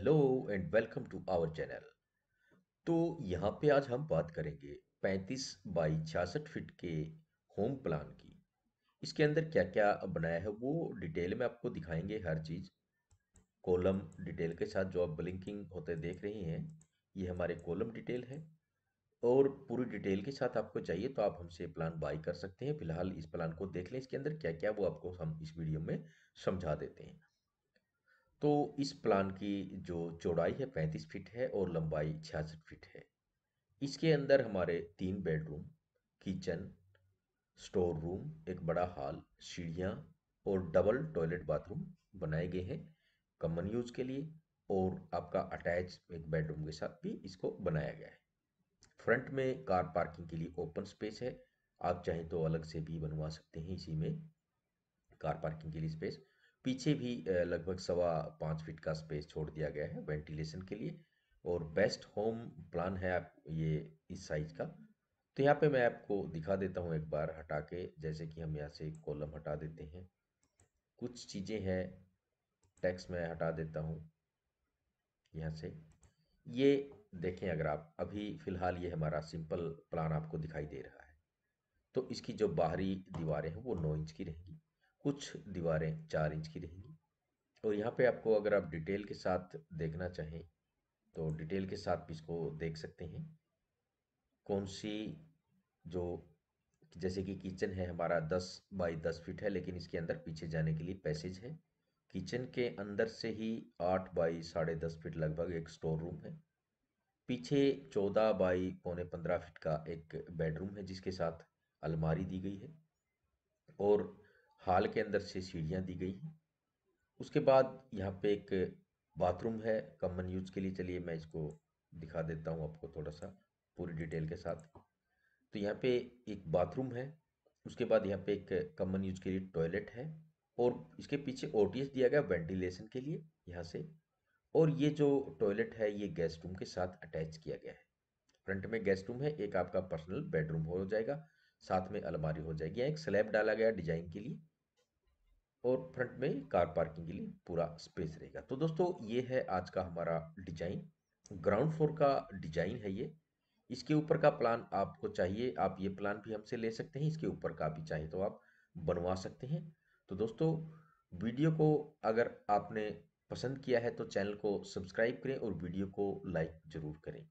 hello and welcome to our channel तो यहाँ पे आज हम बात करेंगे 35 बाई 66 फीट के होम प्लान की इसके अंदर क्या क्या बनाया है वो डिटेल में आपको दिखाएंगे हर चीज़ कॉलम डिटेल के साथ जो आप ब्लिंकिंग होते देख रहे हैं ये हमारे कॉलम डिटेल है और पूरी डिटेल के साथ आपको चाहिए तो आप हमसे प्लान बाई कर सकते हैं फिलहाल इस प्लान को देख लें इसके अंदर क्या क्या वो आपको हम इस वीडियो में समझा देते हैं तो इस प्लान की जो चौड़ाई है पैंतीस फीट है और लंबाई छियासठ फीट है इसके अंदर हमारे तीन बेडरूम किचन स्टोर रूम एक बड़ा हॉल सीढ़ियाँ और डबल टॉयलेट बाथरूम बनाए गए हैं कॉमन यूज के लिए और आपका अटैच एक बेडरूम के साथ भी इसको बनाया गया है फ्रंट में कार पार्किंग के लिए ओपन स्पेस है आप चाहें तो अलग से भी बनवा सकते हैं इसी में कार पार्किंग के लिए स्पेस पीछे भी लगभग सवा पाँच फीट का स्पेस छोड़ दिया गया है वेंटिलेशन के लिए और बेस्ट होम प्लान है आप ये इस साइज का तो यहाँ पे मैं आपको दिखा देता हूँ एक बार हटा के जैसे कि हम यहाँ से कॉलम हटा देते हैं कुछ चीज़ें हैं टैक्स मैं हटा देता हूँ यहाँ से ये देखें अगर आप अभी फ़िलहाल ये हमारा सिंपल प्लान आपको दिखाई दे रहा है तो इसकी जो बाहरी दीवारें हैं वो नौ इंच की रहेंगी कुछ दीवारें चार इंच की रहेंगी और यहाँ पे आपको अगर आप डिटेल के साथ देखना चाहें तो डिटेल के साथ भी इसको देख सकते हैं कौन सी जो जैसे कि किचन है हमारा 10 बाई 10 फीट है लेकिन इसके अंदर पीछे जाने के लिए पैसेज है किचन के अंदर से ही 8 बाई साढ़े दस फीट लगभग एक स्टोर रूम है पीछे 14 बाई पौने 15 फीट का एक बेडरूम है जिसके साथ अलमारी दी गई है और हॉल के अंदर से सीढ़ियाँ दी गई हैं उसके बाद यहाँ पे एक बाथरूम है कॉमन यूज के लिए चलिए मैं इसको दिखा देता हूँ आपको थोड़ा सा पूरी डिटेल के साथ तो यहाँ पे एक बाथरूम है उसके बाद यहाँ पे एक कॉमन यूज के लिए टॉयलेट है और इसके पीछे ओ दिया गया वेंटिलेशन के लिए यहाँ से और ये जो टॉयलेट है ये गेस्ट रूम के साथ अटैच किया गया है फ्रंट में गेस्ट रूम है एक आपका पर्सनल बेडरूम हो जाएगा साथ में अलमारी हो जाएगी एक स्लैब डाला गया डिजाइन के लिए और फ्रंट में कार पार्किंग के लिए पूरा स्पेस रहेगा तो दोस्तों ये है आज का हमारा डिजाइन ग्राउंड फ्लोर का डिजाइन है ये इसके ऊपर का प्लान आपको चाहिए आप ये प्लान भी हमसे ले सकते हैं इसके ऊपर का भी चाहिए तो आप बनवा सकते हैं तो दोस्तों वीडियो को अगर आपने पसंद किया है तो चैनल को सब्सक्राइब करें और वीडियो को लाइक ज़रूर करें